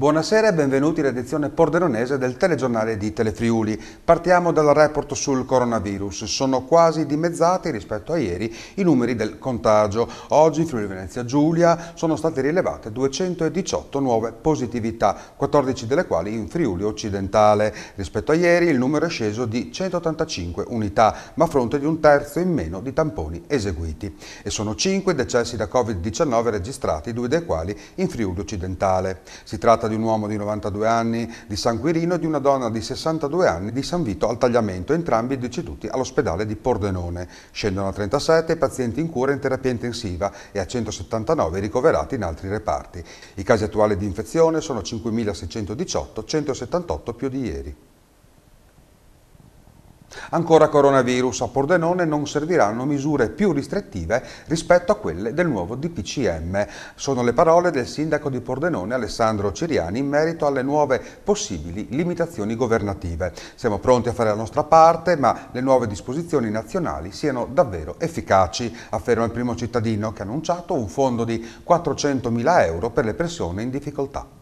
Buonasera e benvenuti in redazione pordenonese del telegiornale di Telefriuli. Partiamo dal report sul coronavirus. Sono quasi dimezzati rispetto a ieri i numeri del contagio. Oggi in Friuli Venezia Giulia sono state rilevate 218 nuove positività, 14 delle quali in Friuli occidentale. Rispetto a ieri il numero è sceso di 185 unità, ma a fronte di un terzo in meno di tamponi eseguiti. E sono 5 decessi da Covid-19 registrati, due dei quali in Friuli occidentale. Si tratta di un uomo di 92 anni di San Quirino e di una donna di 62 anni di San Vito al Tagliamento, entrambi deceduti all'ospedale di Pordenone. Scendono a 37 i pazienti in cura in terapia intensiva e a 179 ricoverati in altri reparti. I casi attuali di infezione sono 5.618, 178 più di ieri. Ancora coronavirus, a Pordenone non serviranno misure più restrittive rispetto a quelle del nuovo DPCM. Sono le parole del sindaco di Pordenone Alessandro Ciriani in merito alle nuove possibili limitazioni governative. Siamo pronti a fare la nostra parte, ma le nuove disposizioni nazionali siano davvero efficaci, afferma il primo cittadino che ha annunciato un fondo di 400.000 euro per le persone in difficoltà.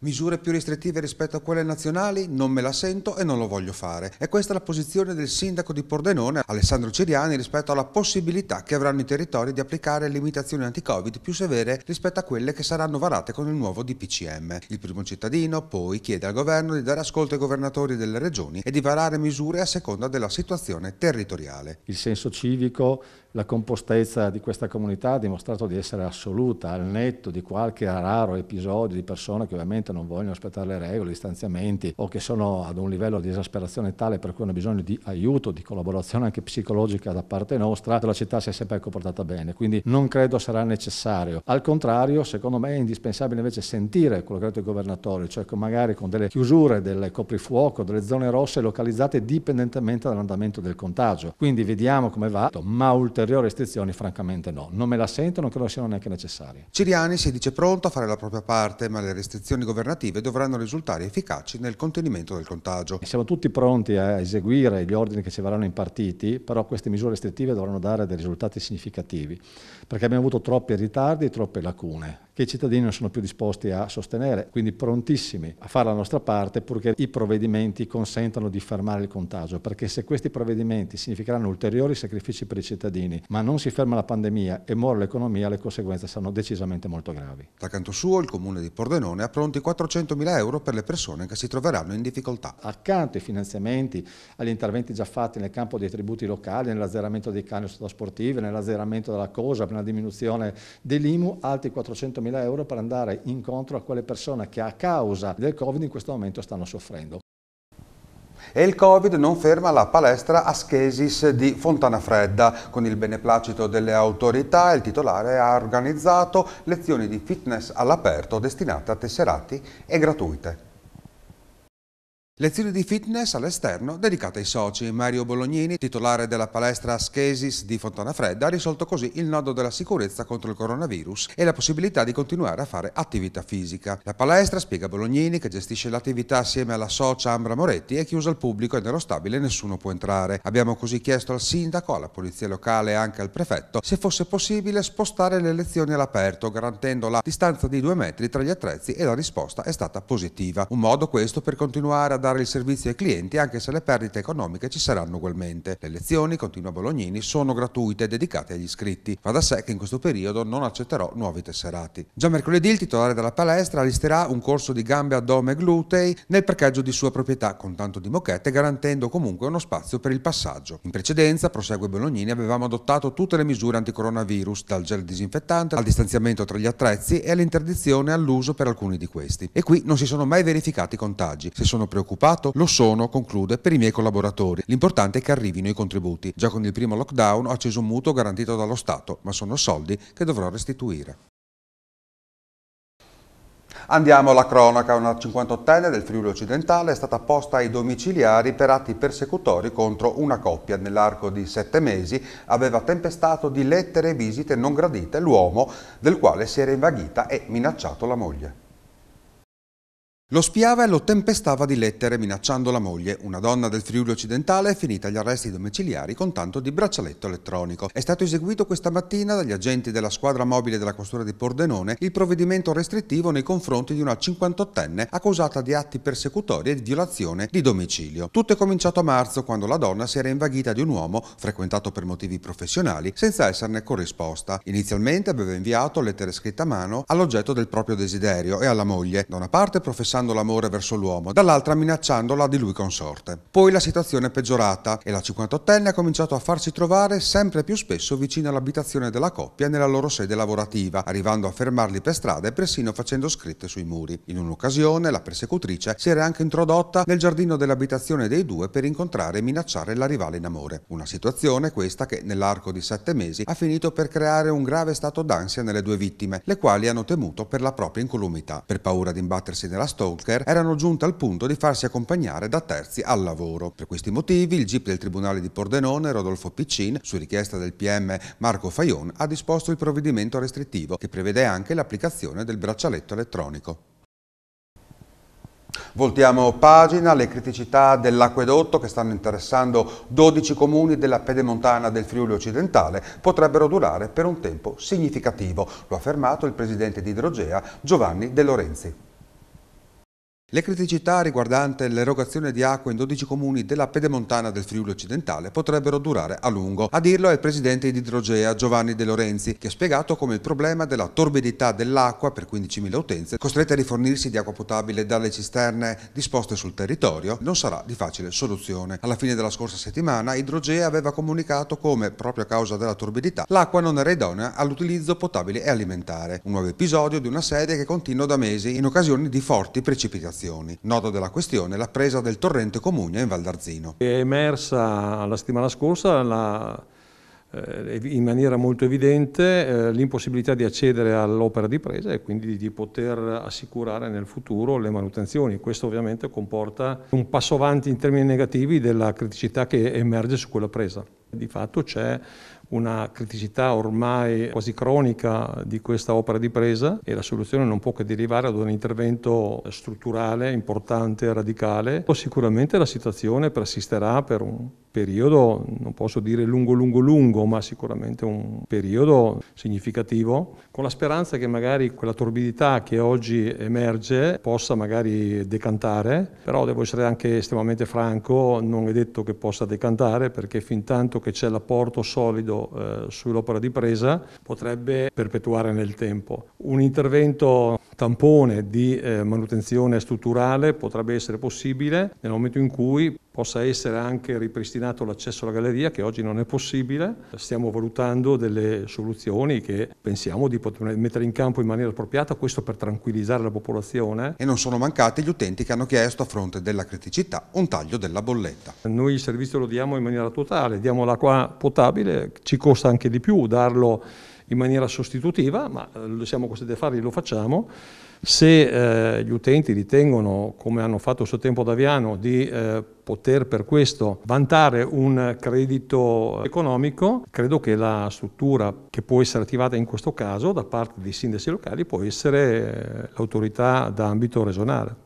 Misure più restrittive rispetto a quelle nazionali? Non me la sento e non lo voglio fare. E questa è la posizione del sindaco di Pordenone, Alessandro Ciriani, rispetto alla possibilità che avranno i territori di applicare limitazioni anti-Covid più severe rispetto a quelle che saranno varate con il nuovo DPCM. Il primo cittadino poi chiede al governo di dare ascolto ai governatori delle regioni e di varare misure a seconda della situazione territoriale. Il senso civico la compostezza di questa comunità ha dimostrato di essere assoluta, al netto di qualche raro episodio di persone che ovviamente non vogliono aspettare le regole, gli stanziamenti o che sono ad un livello di esasperazione tale per cui hanno bisogno di aiuto, di collaborazione anche psicologica da parte nostra, la città si è sempre comportata bene, quindi non credo sarà necessario. Al contrario, secondo me è indispensabile invece sentire quello che ha detto il governatore, cioè magari con delle chiusure, del coprifuoco, delle zone rosse localizzate dipendentemente dall'andamento del contagio. Quindi vediamo come va, ma ulteriormente ulteriori restrizioni francamente no, non me la sento, non credo siano neanche necessarie. Ciriani si dice pronto a fare la propria parte, ma le restrizioni governative dovranno risultare efficaci nel contenimento del contagio. Siamo tutti pronti a eseguire gli ordini che ci verranno impartiti, però queste misure restrittive dovranno dare dei risultati significativi, perché abbiamo avuto troppi ritardi e troppe lacune che i cittadini non sono più disposti a sostenere, quindi prontissimi a fare la nostra parte purché i provvedimenti consentano di fermare il contagio, perché se questi provvedimenti significheranno ulteriori sacrifici per i cittadini, cittadini, ma non si ferma la pandemia e muore l'economia, le conseguenze saranno decisamente molto gravi. Da canto suo, il comune di Pordenone ha pronti 400.000 euro per le persone che si troveranno in difficoltà. Accanto ai finanziamenti, agli interventi già fatti nel campo dei tributi locali, nell'azzeramento dei canoni sportivi, nell'azzeramento della cosa, per la diminuzione dell'IMU, altri 400.000 euro per andare incontro a quelle persone che a causa del Covid in questo momento stanno soffrendo. E il Covid non ferma la palestra Ascesis di Fontana Fredda. Con il beneplacito delle autorità, il titolare ha organizzato lezioni di fitness all'aperto destinate a tesserati e gratuite. Lezioni di fitness all'esterno dedicate ai soci. Mario Bolognini, titolare della palestra Schesis di Fontana Fredda, ha risolto così il nodo della sicurezza contro il coronavirus e la possibilità di continuare a fare attività fisica. La palestra, spiega Bolognini, che gestisce l'attività assieme alla socia Ambra Moretti, è chiusa al pubblico e nello stabile nessuno può entrare. Abbiamo così chiesto al sindaco, alla polizia locale e anche al prefetto se fosse possibile spostare le lezioni all'aperto, garantendo la distanza di due metri tra gli attrezzi e la risposta è stata positiva. Un modo questo per continuare ad dare il servizio ai clienti anche se le perdite economiche ci saranno ugualmente. Le lezioni, continua Bolognini, sono gratuite e dedicate agli iscritti. Va da sé che in questo periodo non accetterò nuovi tesserati. Già mercoledì il titolare della palestra allisterà un corso di gambe, addome e glutei nel parcheggio di sua proprietà con tanto di moquette garantendo comunque uno spazio per il passaggio. In precedenza, prosegue Bolognini, avevamo adottato tutte le misure anticoronavirus dal gel disinfettante al distanziamento tra gli attrezzi e all'interdizione all'uso per alcuni di questi. E qui non si sono mai verificati contagi. Se sono preoccupati preoccupato? Lo sono, conclude, per i miei collaboratori. L'importante è che arrivino i contributi. Già con il primo lockdown ho acceso un mutuo garantito dallo Stato, ma sono soldi che dovrò restituire. Andiamo alla cronaca, una 58enne del Friuli occidentale è stata posta ai domiciliari per atti persecutori contro una coppia. Nell'arco di sette mesi aveva tempestato di lettere e visite non gradite l'uomo del quale si era invaghita e minacciato la moglie. Lo spiava e lo tempestava di lettere minacciando la moglie, una donna del Friuli occidentale è finita agli arresti domiciliari con tanto di braccialetto elettronico. È stato eseguito questa mattina dagli agenti della squadra mobile della questura di Pordenone il provvedimento restrittivo nei confronti di una 58enne accusata di atti persecutori e di violazione di domicilio. Tutto è cominciato a marzo quando la donna si era invaghita di un uomo frequentato per motivi professionali senza esserne corrisposta. Inizialmente aveva inviato lettere scritte a mano all'oggetto del proprio desiderio e alla moglie, da una parte professava rafforzando l'amore verso l'uomo, dall'altra minacciandola di lui consorte. Poi la situazione è peggiorata e la 58enne ha cominciato a farsi trovare sempre più spesso vicino all'abitazione della coppia nella loro sede lavorativa, arrivando a fermarli per strada e persino facendo scritte sui muri. In un'occasione la persecutrice si era anche introdotta nel giardino dell'abitazione dei due per incontrare e minacciare la rivale in amore. Una situazione questa che nell'arco di sette mesi ha finito per creare un grave stato d'ansia nelle due vittime, le quali hanno temuto per la propria incolumità. Per paura di imbattersi nella storia, stalker erano giunte al punto di farsi accompagnare da terzi al lavoro. Per questi motivi il GIP del Tribunale di Pordenone, Rodolfo Piccin, su richiesta del PM Marco Fayon, ha disposto il provvedimento restrittivo che prevede anche l'applicazione del braccialetto elettronico. Voltiamo pagina, le criticità dell'acquedotto che stanno interessando 12 comuni della pedemontana del Friuli occidentale potrebbero durare per un tempo significativo, lo ha affermato il presidente di Idrogea Giovanni De Lorenzi. Le criticità riguardante l'erogazione di acqua in 12 comuni della pedemontana del Friuli occidentale potrebbero durare a lungo. A dirlo è il presidente di Idrogea Giovanni De Lorenzi, che ha spiegato come il problema della torbidità dell'acqua per 15.000 utenze, costrette a rifornirsi di acqua potabile dalle cisterne disposte sul territorio, non sarà di facile soluzione. Alla fine della scorsa settimana Idrogea aveva comunicato come, proprio a causa della torbidità, l'acqua non era idonea all'utilizzo potabile e alimentare. Un nuovo episodio di una serie che continua da mesi in occasione di forti precipitazioni amministrazioni. Nodo della questione la presa del torrente Comugna in Valdarzino. È emersa la settimana scorsa la, eh, in maniera molto evidente eh, l'impossibilità di accedere all'opera di presa e quindi di poter assicurare nel futuro le manutenzioni. Questo ovviamente comporta un passo avanti in termini negativi della criticità che emerge su quella presa. Di fatto c'è una criticità ormai quasi cronica di questa opera di presa e la soluzione non può che derivare da un intervento strutturale, importante, radicale. Sicuramente la situazione persisterà per un periodo, non posso dire lungo, lungo, lungo, ma sicuramente un periodo significativo, con la speranza che magari quella torbidità che oggi emerge possa magari decantare, però devo essere anche estremamente franco, non è detto che possa decantare perché fin tanto che c'è l'apporto solido eh, sull'opera di presa potrebbe perpetuare nel tempo. Un intervento tampone di eh, manutenzione strutturale potrebbe essere possibile nel momento in cui possa essere anche ripristinato l'accesso alla galleria che oggi non è possibile. Stiamo valutando delle soluzioni che pensiamo di poter mettere in campo in maniera appropriata, questo per tranquillizzare la popolazione. E non sono mancati gli utenti che hanno chiesto a fronte della criticità un taglio della bolletta. Noi il servizio lo diamo in maniera totale, diamo l'acqua potabile, ci costa anche di più darlo in maniera sostitutiva, ma eh, siamo costretti a fare e lo facciamo. Se eh, gli utenti ritengono, come hanno fatto a suo tempo ad Aviano, di eh, poter per questo vantare un credito economico, credo che la struttura che può essere attivata in questo caso da parte dei sindaci locali può essere eh, l'autorità d'ambito regionale.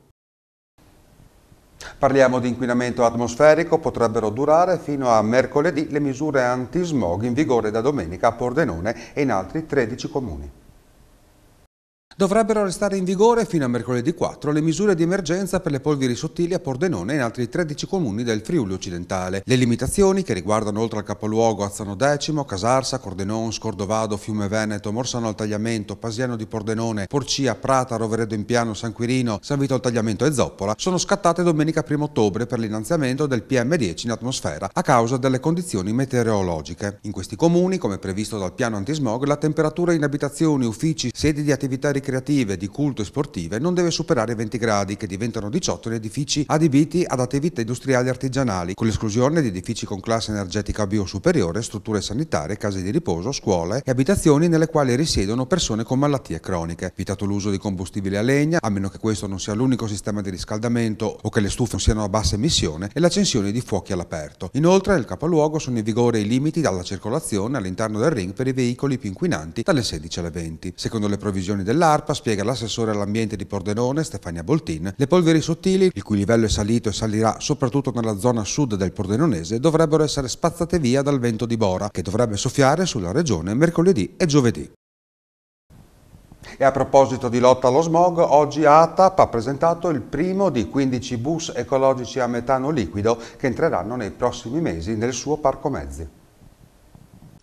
Parliamo di inquinamento atmosferico, potrebbero durare fino a mercoledì le misure antismog in vigore da domenica a Pordenone e in altri 13 comuni. Dovrebbero restare in vigore fino a mercoledì 4 le misure di emergenza per le polveri sottili a Pordenone e in altri 13 comuni del Friuli occidentale. Le limitazioni, che riguardano oltre al capoluogo Azzano X, Casarsa, Cordenon, Scordovado, Fiume Veneto, Morsano al Tagliamento, Pasiano di Pordenone, Porcia, Prata, Roveredo in Piano, San Quirino, San Vito al Tagliamento e Zoppola, sono scattate domenica 1 ottobre per l'innalzamento del PM10 in atmosfera a causa delle condizioni meteorologiche. In questi comuni, come previsto dal piano antismog, la temperatura in abitazioni, uffici, sedi di attività ricreative ricreative, di culto e sportive non deve superare i 20 gradi, che diventano 18 gli edifici adibiti ad attività industriali e artigianali, con l'esclusione di edifici con classe energetica bio superiore, strutture sanitarie, case di riposo, scuole e abitazioni nelle quali risiedono persone con malattie croniche. Vietato l'uso di combustibile a legna, a meno che questo non sia l'unico sistema di riscaldamento o che le stufe non siano a bassa emissione, e l'accensione di fuochi all'aperto. Inoltre, nel capoluogo sono in vigore i limiti alla circolazione all'interno del ring per i veicoli più inquinanti dalle 16 alle 20. Secondo le provisioni dell'ARS, Scarpa spiega l'assessore all'ambiente di Pordenone, Stefania Boltin, le polveri sottili, il cui livello è salito e salirà soprattutto nella zona sud del Pordenonese, dovrebbero essere spazzate via dal vento di Bora, che dovrebbe soffiare sulla regione mercoledì e giovedì. E a proposito di lotta allo smog, oggi ATAP ha presentato il primo di 15 bus ecologici a metano liquido che entreranno nei prossimi mesi nel suo parco mezzi.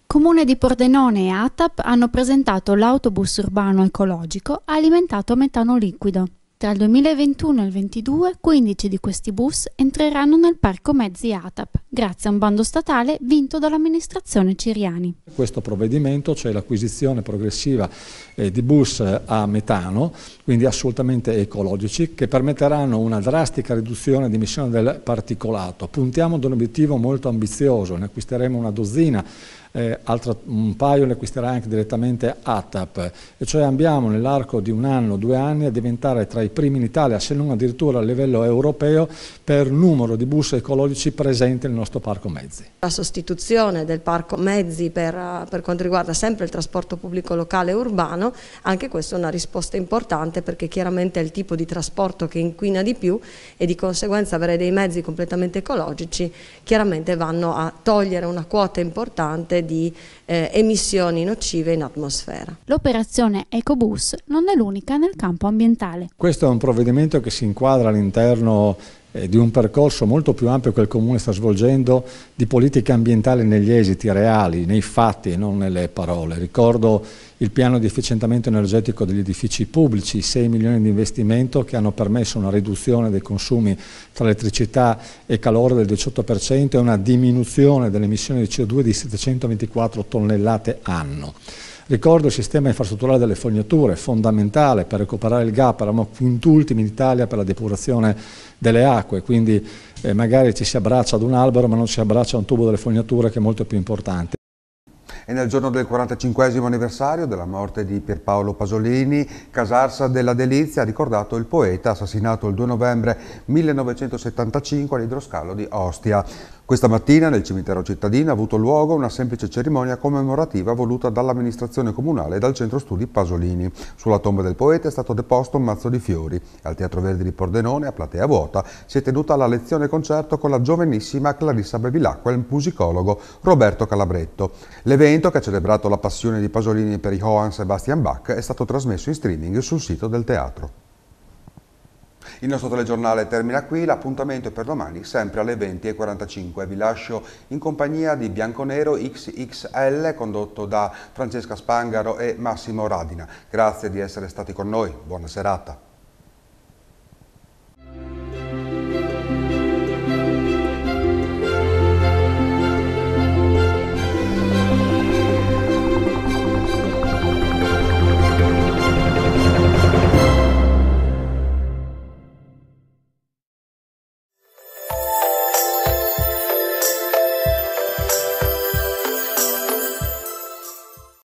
Comune di Pordenone e ATAP hanno presentato l'autobus urbano ecologico alimentato a metano liquido. Tra il 2021 e il 2022, 15 di questi bus entreranno nel parco mezzi ATAP, grazie a un bando statale vinto dall'amministrazione Ciriani. Questo provvedimento, cioè l'acquisizione progressiva eh, di bus eh, a metano, quindi assolutamente ecologici, che permetteranno una drastica riduzione di emissione del particolato. Puntiamo ad un obiettivo molto ambizioso, ne acquisteremo una dozzina eh, altra, un paio le acquisterà anche direttamente ATAP, e cioè andiamo nell'arco di un anno, due anni a diventare tra i primi in Italia, se non addirittura a livello europeo, per numero di bus ecologici presenti nel nostro parco mezzi. La sostituzione del parco mezzi per, per quanto riguarda sempre il trasporto pubblico locale e urbano, anche questa è una risposta importante perché chiaramente è il tipo di trasporto che inquina di più e di conseguenza avere dei mezzi completamente ecologici chiaramente vanno a togliere una quota importante ridotte di eh, emissioni nocive in atmosfera. L'operazione Ecobus non è l'unica nel campo ambientale. Questo è un provvedimento che si inquadra all'interno eh, di un percorso molto più ampio che il Comune sta svolgendo di politica ambientale negli esiti reali, nei fatti e non nelle parole. Ricordo il piano di efficientamento energetico degli edifici pubblici, 6 milioni di investimento che hanno permesso una riduzione dei consumi tra elettricità e calore del 18% e una diminuzione delle emissioni di CO2 di 724 tonnellate anno. Ricordo il sistema infrastrutturale delle fognature, fondamentale per recuperare il gap, eravamo quintultimi in Italia per la depurazione delle acque, quindi eh, magari ci si abbraccia ad un albero ma non si abbraccia a un tubo delle fognature che è molto più importante. E nel giorno del 45 anniversario della morte di Pierpaolo Pasolini, Casarsa della Delizia ha ricordato il poeta assassinato il 2 novembre 1975 all'idroscalo di Ostia. Questa mattina nel cimitero cittadino ha avuto luogo una semplice cerimonia commemorativa voluta dall'amministrazione comunale e dal centro studi Pasolini. Sulla tomba del poeta è stato deposto un mazzo di fiori. Al Teatro Verdi di Pordenone, a platea vuota, si è tenuta la lezione concerto con la giovanissima Clarissa Bevilacqua e il musicologo Roberto Calabretto. L'evento, che ha celebrato la passione di Pasolini per i Johann Sebastian Bach, è stato trasmesso in streaming sul sito del teatro. Il nostro telegiornale termina qui, l'appuntamento è per domani sempre alle 20.45. Vi lascio in compagnia di Bianconero XXL condotto da Francesca Spangaro e Massimo Radina. Grazie di essere stati con noi, buona serata.